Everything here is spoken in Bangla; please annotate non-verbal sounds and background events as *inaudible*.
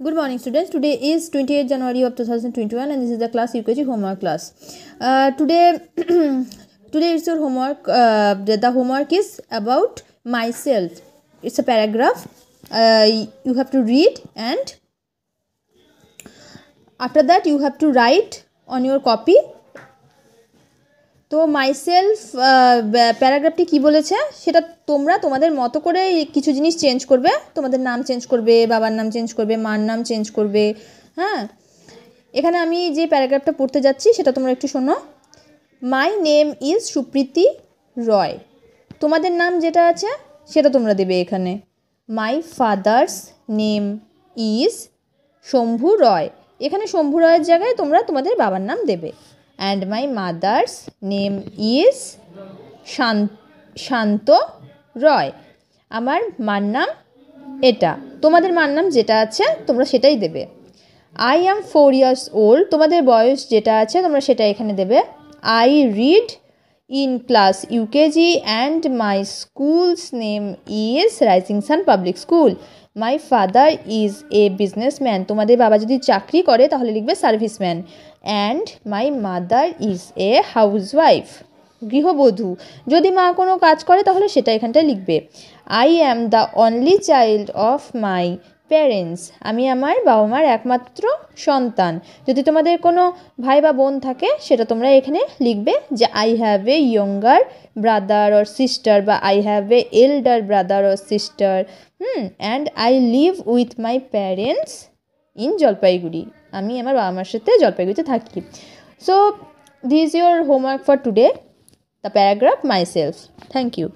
good morning students today is twenty eighth january of 2021 and this is the class UKG homework class uh, today *clears throat* today is your homework uh, the, the, homework is about myself it's a paragraph uh, you have to read and after that you have to write on your copy তো মাইসেলফ প্যারাগ্রাফটি কি বলেছে সেটা তোমরা তোমাদের মতো করে কিছু জিনিস চেঞ্জ করবে তোমাদের নাম চেঞ্জ করবে বাবার নাম চেঞ্জ করবে মার নাম চেঞ্জ করবে হ্যাঁ এখানে আমি যে প্যারাগ্রাফটা পড়তে যাচ্ছি সেটা তোমরা একটু শোনো my name is Supriti Roy তোমাদের নাম যেটা আছে সেটা তোমরা দেবে এখানে my father's name is Shambhu Roy এখানে শম্ভু রয়ের জায়গায় তোমরা তোমাদের বাবার নাম দেবে and my mother's name is শান্ত রয় আমার মার নাম এটা তোমাদের মার নাম যেটা আছে তোমরা সেটাই দেবে I am four years old তোমাদের বয়স যেটা আছে তোমরা সেটা এখানে দেবে I read in class UKG and my school's name is Rising Sun Public School my father is a businessman তোমাদের বাবা যদি চাকরি করে তাহলে লিখবে serviceman and my mother is a wife গৃহবধূ যদি মা কোনো কাজ করে তাহলে সেটা এখানটায় লিখবে I am the only child of my parents আমি আমার বাবা মার একমাত্র সন্তান যদি তোমাদের কোনো ভাই বা বোন থাকে সেটা তোমরা এখানে লিখবে যে I have a younger brother or sister বা I have a elder brother or sister hmm and I live with my parents in Jalpaiguri আমি আমার বাবা মার সাথে জলপাইগুড়িতে থাকি so this your homework for today the paragraph my self thank you